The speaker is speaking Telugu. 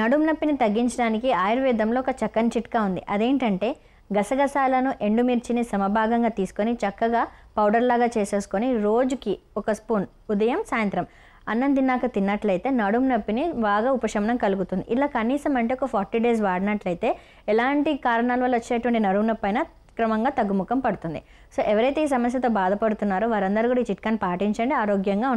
నడుము నొప్పిని తగ్గించడానికి ఆయుర్వేదంలో ఒక చక్కని చిట్కా ఉంది అదేంటంటే గసగసాలను ఎండుమిర్చిని సమభాగంగా తీసుకొని చక్కగా పౌడర్లాగా చేసేసుకొని రోజుకి ఒక స్పూన్ ఉదయం సాయంత్రం అన్నం తిన్నాక తిన్నట్లయితే నడుము నొప్పిని బాగా ఉపశమనం కలుగుతుంది ఇలా కనీసం అంటే ఒక ఫార్టీ డేస్ వాడినట్లయితే ఎలాంటి కారణాల వల్ల వచ్చేటువంటి నడుము నొప్పి అయినా క్రమంగా తగ్గుముఖం పడుతుంది సో ఎవరైతే ఈ సమస్యతో బాధపడుతున్నారో వారందరూ కూడా ఈ చిట్కాను పాటించండి ఆరోగ్యంగా